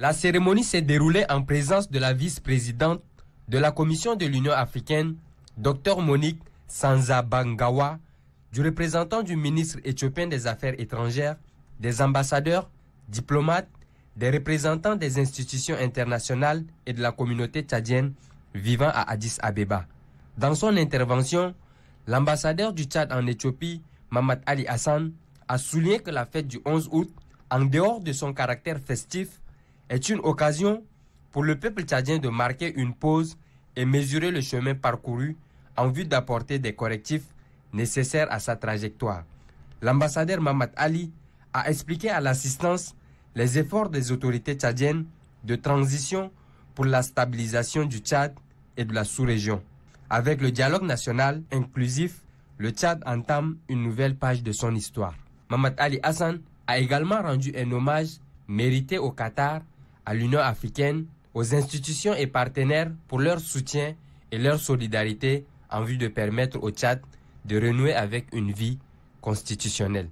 La cérémonie s'est déroulée en présence de la vice-présidente de la Commission de l'Union africaine, Dr Monique Sanzabangawa, du représentant du ministre éthiopien des Affaires étrangères, des ambassadeurs, diplomates, des représentants des institutions internationales et de la communauté tchadienne vivant à Addis Abeba. Dans son intervention, l'ambassadeur du Tchad en Éthiopie, Mamad Ali Hassan, a souligné que la fête du 11 août, en dehors de son caractère festif, est une occasion pour le peuple tchadien de marquer une pause et mesurer le chemin parcouru en vue d'apporter des correctifs nécessaires à sa trajectoire. L'ambassadeur Mamad Ali a expliqué à l'assistance les efforts des autorités tchadiennes de transition pour la stabilisation du Tchad et de la sous-région. Avec le dialogue national inclusif, le Tchad entame une nouvelle page de son histoire. Mamad Ali Hassan a également rendu un hommage mérité au Qatar à l'Union africaine, aux institutions et partenaires pour leur soutien et leur solidarité en vue de permettre au Tchad de renouer avec une vie constitutionnelle.